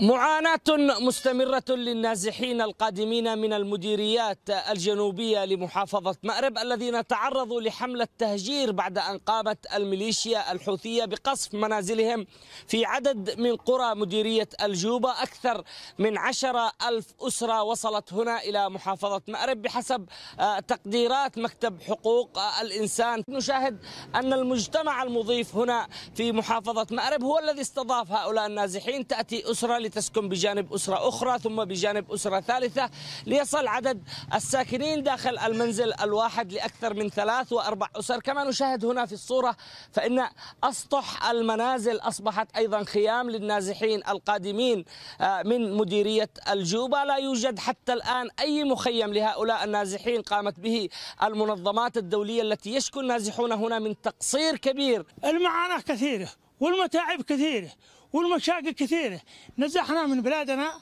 معاناة مستمرة للنازحين القادمين من المديريات الجنوبية لمحافظة مأرب الذين تعرضوا لحملة تهجير بعد أن قامت الميليشيا الحوثية بقصف منازلهم في عدد من قرى مديرية الجوبة أكثر من عشرة ألف أسرة وصلت هنا إلى محافظة مأرب بحسب آه، تقديرات مكتب حقوق آه، الإنسان نشاهد أن المجتمع المضيف هنا في محافظة مأرب هو الذي استضاف هؤلاء النازحين تأتي أسرة لتسكن بجانب أسرة أخرى ثم بجانب أسرة ثالثة ليصل عدد الساكنين داخل المنزل الواحد لأكثر من ثلاث وأربع أسر كما نشاهد هنا في الصورة فإن أسطح المنازل أصبحت أيضا خيام للنازحين القادمين آه، من مديرية الجوبة لا يوجد حتى الآن أي مخيم لهؤلاء النازحين قامت به المنظمات الدولية التي يشكو النازحون هنا من تقصير كبير المعاناة كثيرة والمتاعب كثيرة والمشاكل كثيرة نزحنا من بلادنا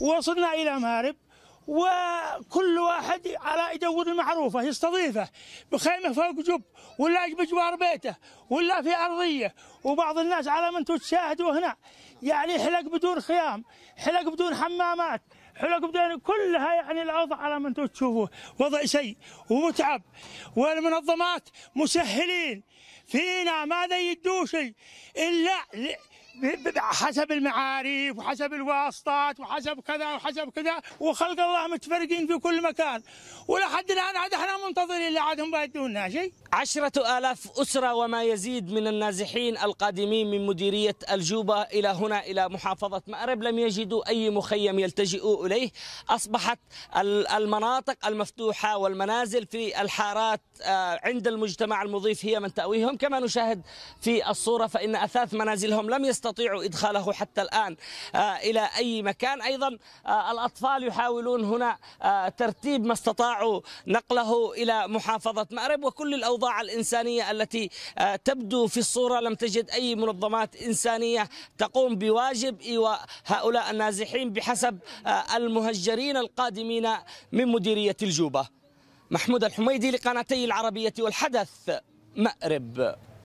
ووصلنا إلى مارب وكل واحد على يدور المعروفة يستضيفه بخيمة فوق جب ولا بجوار بيته ولا في أرضية وبعض الناس على من تشاهدوا هنا يعني حلق بدون خيام حلق بدون حمامات حلقب بدين كلها يعني الوضع على ما انتم تشوفوه وضع سيء ومتعب والمنظمات مسهلين فينا ما ذيدوا شيء الا حسب المعارف وحسب الواسطات وحسب كذا وحسب كذا وخلق الله متفرقين في كل مكان ولحد الان عاد احنا منتظرين اللي عاد هم بيدونا شيء عشرة آلاف أسرة وما يزيد من النازحين القادمين من مديرية الجوبة إلى هنا إلى محافظة مأرب لم يجدوا أي مخيم يلتجئوا إليه أصبحت المناطق المفتوحة والمنازل في الحارات آه، عند المجتمع المضيف هي من تأويهم كما نشاهد في الصورة فإن أثاث منازلهم لم يستطيع يستطيعوا إدخاله حتى الآن آه، إلى أي مكان أيضا آه، الأطفال يحاولون هنا آه، ترتيب ما استطاعوا نقله إلى محافظة مأرب وكل الأوضاع الإنسانية التي تبدو في الصورة لم تجد أي منظمات إنسانية تقوم بواجب إيواء هؤلاء النازحين بحسب المهجرين القادمين من مديرية الجوبة محمود الحميدي لقناتي العربية والحدث مأرب